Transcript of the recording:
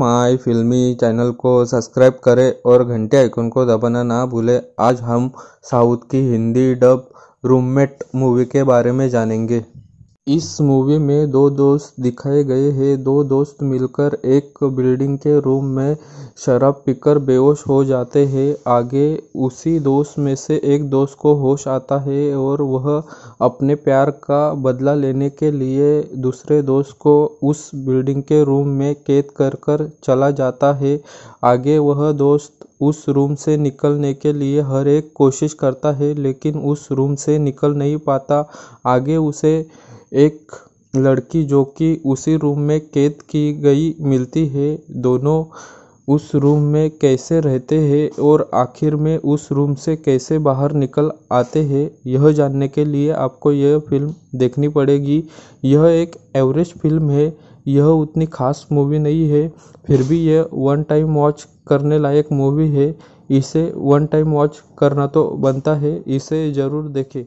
my फिल्मी channel को subscribe करें और घंटे आइकन को दबाना ना भूलें आज हम साउथ की हिंदी डब रूममेट मूवी के बारे में जानेंगे इस मूवी में दो दोस्त दिखाए गए हैं दो दोस्त मिलकर एक बिल्डिंग के रूम में शराब पीकर बेहोश हो जाते हैं आगे उसी दोस्त में से एक दोस्त को होश आता है और वह अपने प्यार का बदला लेने के लिए दूसरे दोस्त को उस बिल्डिंग के रूम में कैद कर कर चला जाता है आगे वह दोस्त उस रूम से निकलने के लिए हर एक कोशिश करता है लेकिन उस रूम से निकल नहीं पाता आगे उसे एक लड़की जो कि उसी रूम में कैद की गई मिलती है दोनों उस रूम में कैसे रहते हैं और आखिर में उस रूम से कैसे बाहर निकल आते हैं यह जानने के लिए आपको यह फिल्म देखनी पड़ेगी यह एक एवरेज फिल्म है यह उतनी खास मूवी नहीं है फिर भी यह वन टाइम वॉच करने लायक मूवी है इसे वन टाइम वॉच करना तो बनता है इसे ज़रूर देखें